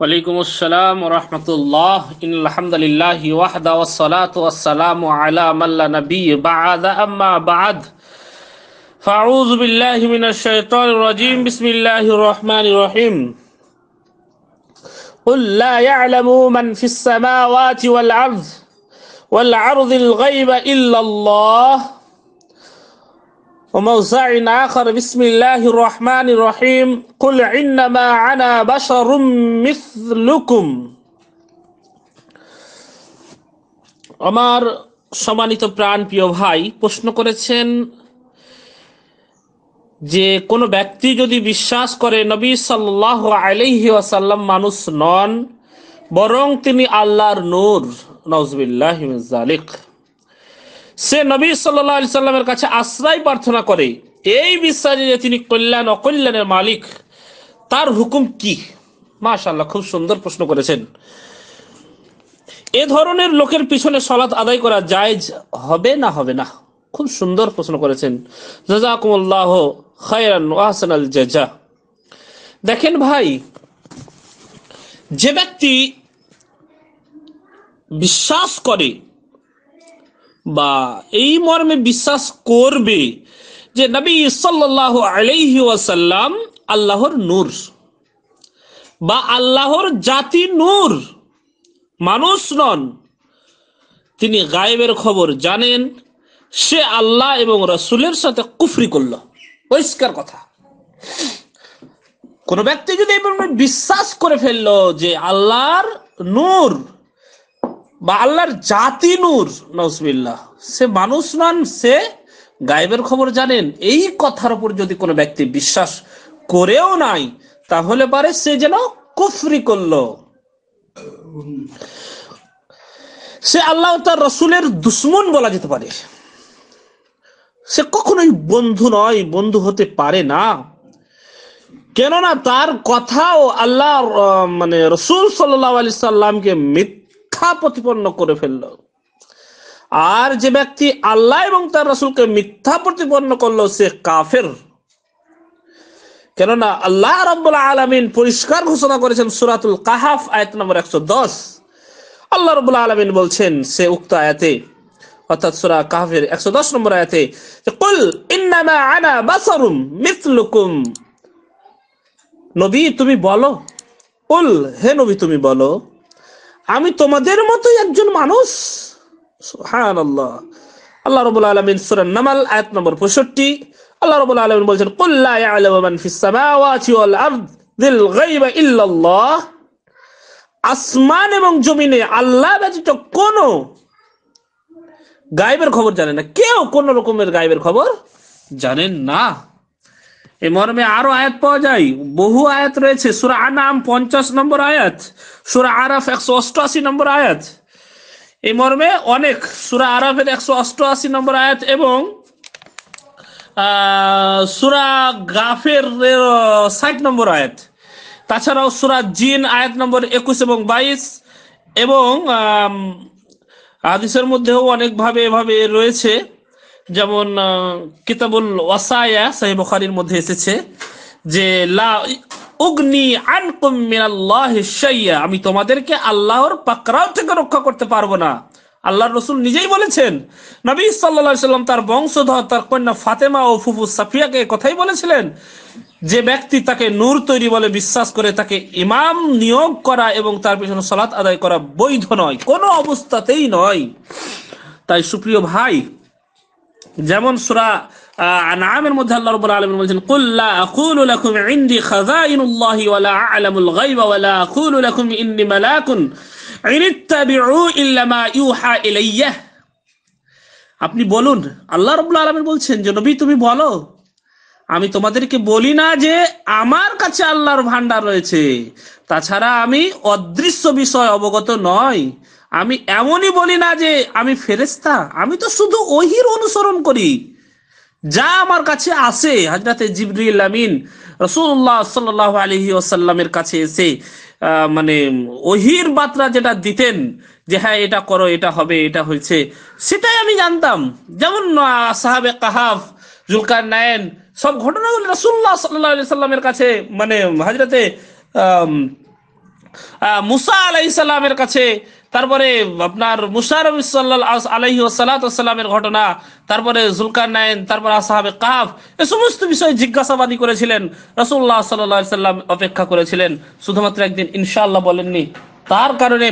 الحمد لله وحده والصلاة والسلام على من لا نبي بعد أما بعد فأعوذ بالله من الشيطان الرجيم بسم الله الرحمن الرحيم قل لا يعلم من في السماوات والأرض والعرض الغيب إلا الله وموزعنا آخر بسم الله الرحمن الرحيم قل إنما أنا بشر مثلكم আমার সম্মানিত প্রাণ প্রিয় ভাই প্রশ্ন করেছেন যে কোনো ব্যক্তি যদি বিশ্বাস করে নবী সাল্লাহ আলহি আসাল্লাম মানুষ নন বরং তিনি আল্লাহর নূর নজবিল্লাহ আলিক সে নবী সাল্লি সাল্লামের কাছে আশ্রয় প্রার্থনা করে এই বিশ্বাসে যে তিনি কল্যাণ অকল্যাণের মালিক তার হুকুম কি মাশাল খুব সুন্দর প্রশ্ন করেছেন এ ধরনের লোকের পিছনে সলাৎ আদায় করা জায়জ হবে না হবে না খুব সুন্দর প্রশ্ন করেছেন দেখেন ভাই যে ব্যক্তি বিশ্বাস করে বা এই মর্মে বিশ্বাস করবে যে নবী সাল্লাহ আলাইহি ওয়াসাল্লাম আল্লাহর নূর বা আল্লাহর জাতি নূর মানুষ নন তিনি গায়েবের খবর জানেন সে আল্লাহ এবং রসুলের সাথে কুফরি করল পরিষ্কার কথা কোন ব্যক্তি যদি এই বিশ্বাস করে ফেললো যে আল্লাহর নূর বা আল্লাহর জাতি নূর নজবিল্লাহ সে মানুষ নন সে গায়েবের খবর জানেন এই কথার উপর যদি কোনো ব্যক্তি বিশ্বাস করেও নাই তাহলে পারে সে যেন কুফরি করল সে আল্লাহ তার রসুলের দুশ্মন বলা যেতে পারে সে কখনোই বন্ধু নয় বন্ধু হতে পারে না কেননা তার কথাও আল্লাহ মানে রসুল সাল্লাহ আলি সাল্লামকে মিথ্যা মিথ্যা প্রতিপন্ন করে ফেলল আর যে ব্যক্তি আল্লাহ এবং তার রসুলকে মিথ্যা প্রতিপন্ন করলো সে কাফের কেননা আল্লাহ রব্বুল আলমিন পরিষ্কার ঘোষণা করেছেন সুরাতুল কাহাফ আয়াত নম্বর একশো দশ আল্লাহ রব আলমিন বলছেন সে উক্ত আয়াতে অর্থাৎ সুরা কাহাফের একশো দশ নম্বর আয়াতে কুল ইন্নামা আনা বাসারুম মিথলুকুম নবী তুমি বলো কুল হে নবী তুমি বলো আমি তোমাদের মতোই একজন মানুষ হান আল্লাহ আল্লাহ রবুল আলমিন সুরান নামাল আয়াত নম্বর পঁয়ষট্টি আল্লাহ রবুল আলমিন বলছেন কুল্লা ইয়ালামান সামাওয়াতি ওয়াল আরদিল গায়বা ইল্লাল্লাহ আসমান এবং জমিনে আল্লাহ ব্যতীত কোন গায়েবের খবর জানে না কেউ কোন রকমের গায়েবের খবর জানেন না এ মর্মে আরো আয়াত পাওয়া যায় বহু আয়াত রয়েছে সুরা আনাম পঞ্চাশ নম্বর আয়াত সুরা আরফ একশো অষ্টআশি নম্বর আয়াত এই মর্মে অনেক সুরা আরফের একশো অষ্টআশি নম্বর আয়াত এবং সুরা গাফের ষাট নম্বর আয়াত তাছাড়াও সুরা জিন আয়াত নম্বর একুশ এবং বাইশ এবং আদিসের মধ্যেও অনেকভাবে এভাবে রয়েছে যেমন কিতাবুল ওয়াসায়া সাহেব বখারির মধ্যে এসেছে যে লা উগ্নি আনকুম আল্লাহ শাইয়া আমি তোমাদেরকে আল্লাহর পাকরাও থেকে রক্ষা করতে পারবো না আল্লাহর রসুল নিজেই বলেছেন নবী সাল্লা সাল্লাম তার বংশধর তার কন্যা ফাতেমা ও ফুফু সাফিয়াকে কথাই বলেছিলেন যে ব্যক্তি তাকে নূর তৈরি বলে বিশ্বাস করে তাকে ইমাম নিয়োগ করা এবং তার পিছনে সলাৎ আদায় করা বৈধ নয় কোনো অবস্থাতেই নয় তাই সুপ্রিয় ভাই যেমন সুরা আনআমের মধ্যে আল্লাহ রাব্বুল আলামিন বলেছেন কুল লা আকুলু লাকুম ইনদি খাযাইনুল্লাহি ওয়া লা আ'লামুল গায়বা ওয়া লা আকুলু লাকুম ইন্নী মালাকুন ইনিত্তাবিউ ইল্লা মা ইউহা ইলাইয়া আপনি বলুন আল্লাহ রাব্বুল আলামিন বলছেন যে নবী তুমি বলো আমি তোমাদেরকে বলি না যে আমার কাছে আল্লাহর ভান্ডার রয়েছে তাছাড়া আমি অদৃশ্য বিষয় অবগত নয় আমি এমনই বলি না যে আমি ফেরেস্তা আমি তো শুধু ওহির অনুসরণ করি যা আমার কাছে আসে হাজরাতে জিবরুল আমিন রসুল্লাহ সাল্লাহ আলহি ওসাল্লামের কাছে এসে মানে ওহির বার্তা যেটা দিতেন যে হ্যাঁ এটা করো এটা হবে এটা হয়েছে সেটাই আমি জানতাম যেমন সাহাবে কাহাফ জুলকার নায়েন সব ঘটনাগুলো রসুল্লাহ সাল্লাহ আলি সাল্লামের কাছে মানে হাজরাতে মুসা আলাইসাল্লামের কাছে তারপরে আপনার মুশারফ আলহি সালাতামের ঘটনা তারপরে জুলকার নাইন তারপরে আসাহাবে কাফ এ সমস্ত বিষয়ে জিজ্ঞাসাবাদী করেছিলেন রসুল্লাহ সাল্লাহ সাল্লাম অপেক্ষা করেছিলেন শুধুমাত্র একদিন ইনশাল্লাহ বলেননি তার কারণে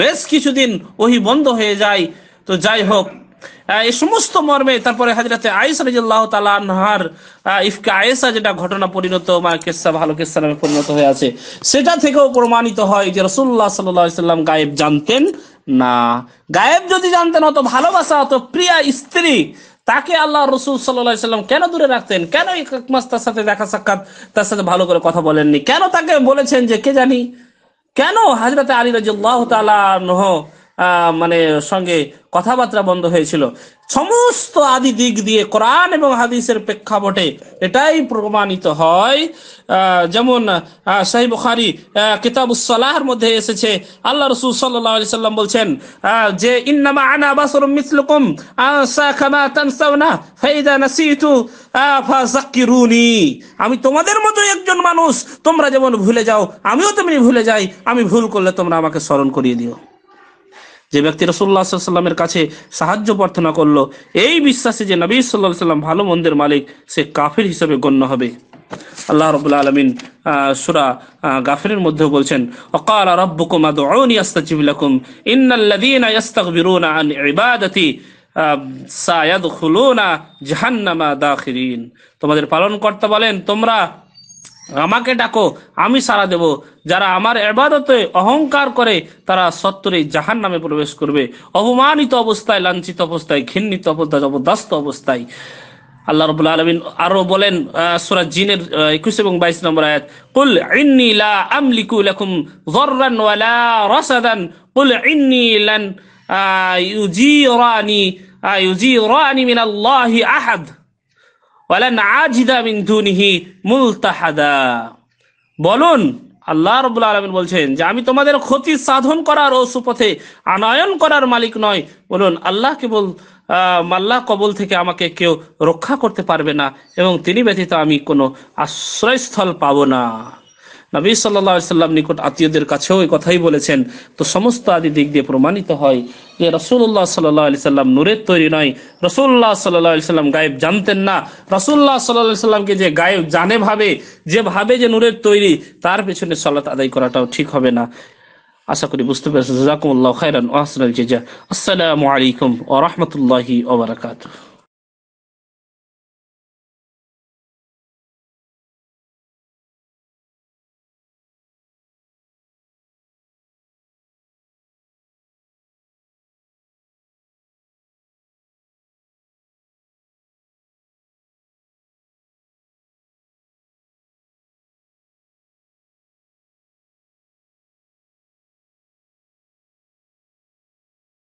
বেশ কিছুদিন ওহি বন্ধ হয়ে যায় তো যাই হোক এই সমস্ত মর্মে তারপরে হাজিরাতে আয়েস রাজিল্লাহ তালা আনহার ইফকা আয়েসা যেটা ঘটনা পরিণত মানে কেসা ভালো কেসা নামে পরিণত হয়ে আছে সেটা থেকেও প্রমাণিত হয় যে রসুল্লাহ সাল্লাম গায়েব জানতেন না গায়েব যদি জানতেন অত ভালোবাসা অত প্রিয়া স্ত্রী তাকে আল্লাহ রসুল সাল্লাম কেন দূরে রাখতেন কেন একমাস তার সাথে দেখা সাক্ষাৎ তার সাথে ভালো করে কথা বলেননি কেন তাকে বলেছেন যে কে জানি কেন হাজরাতে আলী রাজ্লাহ তালা নহ মানে সঙ্গে কথাবার্তা বন্ধ হয়েছিল সমস্ত আদি দিক দিয়ে কোরআন এবং হাদিসের প্রেক্ষাপটে এটাই প্রমাণিত হয় যেমন সাহি খারি কিতাব সালাহর মধ্যে এসেছে আল্লাহ রসুল সাল্লি সাল্লাম বলছেন যে ইন্নামা আনা বাসর মিসলুকুম ফাইদা আমি তোমাদের মতো একজন মানুষ তোমরা যেমন ভুলে যাও আমিও তেমনি ভুলে যাই আমি ভুল করলে তোমরা আমাকে স্মরণ করিয়ে দিও যে ব্যক্তি রসুল্লাহ সাল্লামের কাছে সাহায্য প্রার্থনা করলো এই বিশ্বাসে যে নবী সাল্লাহ সাল্লাম ভালো মন্দের মালিক সে কাফের হিসেবে গণ্য হবে আল্লাহ রবুল্লা আলমিন সুরা গাফিরের মধ্যেও বলছেন অকাল রব্বুকুম আদউনি আস্তাজিব লাকুম ইন্নাল্লাযীনা ইস্তাগফিরুনা আন ইবাদাতি না জাহান্নামা দাখিরিন তোমাদের কর্তা বলেন তোমরা আমাকে ডাকো আমি সারা দেব যারা আমার এবাদতে অহংকার করে তারা সত্তরে জাহান নামে প্রবেশ করবে অপমানিত অবস্থায় লাঞ্ছিত অবস্থায় ঘিন্নিত অবস্থায় জবরদস্ত অবস্থায় আল্লাহ রবুল্লা আলমিন আরো বলেন সুরাজ জিনের একুশ এবং বাইশ নম্বর আয়াত কুল ইন্নি লা আমলিকু লাকুম যররান ওয়ালা রাসাদান কুল ইন্নি লান ইউজিরানি ইউজিরানি মিনাল্লাহি আহাদ ওয়ালান আজিদা মিন দুনিহি মুলতাহাদা বলুন আল্লাহ রবুল আলমিন বলছেন যে আমি তোমাদের ক্ষতি সাধন করার ও সুপথে আনায়ন করার মালিক নয় বলুন আল্লাহ কেবল আল্লাহ কবল থেকে আমাকে কেউ রক্ষা করতে পারবে না এবং তিনি ব্যতীত আমি কোনো আশ্রয়স্থল পাব না নবী সাল্লাহ সাল্লাম নিকট আত্মীয়দের কাছেও এই কথাই বলেছেন তো সমস্ত আদি দিক দিয়ে প্রমাণিত হয় যে রসুল্লাহ সাল্লাহ আলি সাল্লাম নূরের তৈরি নয় রসুল্লাহ সাল্লাহ আলি সাল্লাম গায়েব জানতেন না রসুল্লাহ সাল্লাহ সাল্লামকে যে গায়েব জানে ভাবে যে ভাবে যে নূরের তৈরি তার পেছনে সলাত আদায় করাটাও ঠিক হবে না আশা করি বুঝতে পেরেছি জাকুমুল্লাহ খাইরান আসসালামু আলাইকুম ও রহমতুল্লাহি ওবরাকাতুহ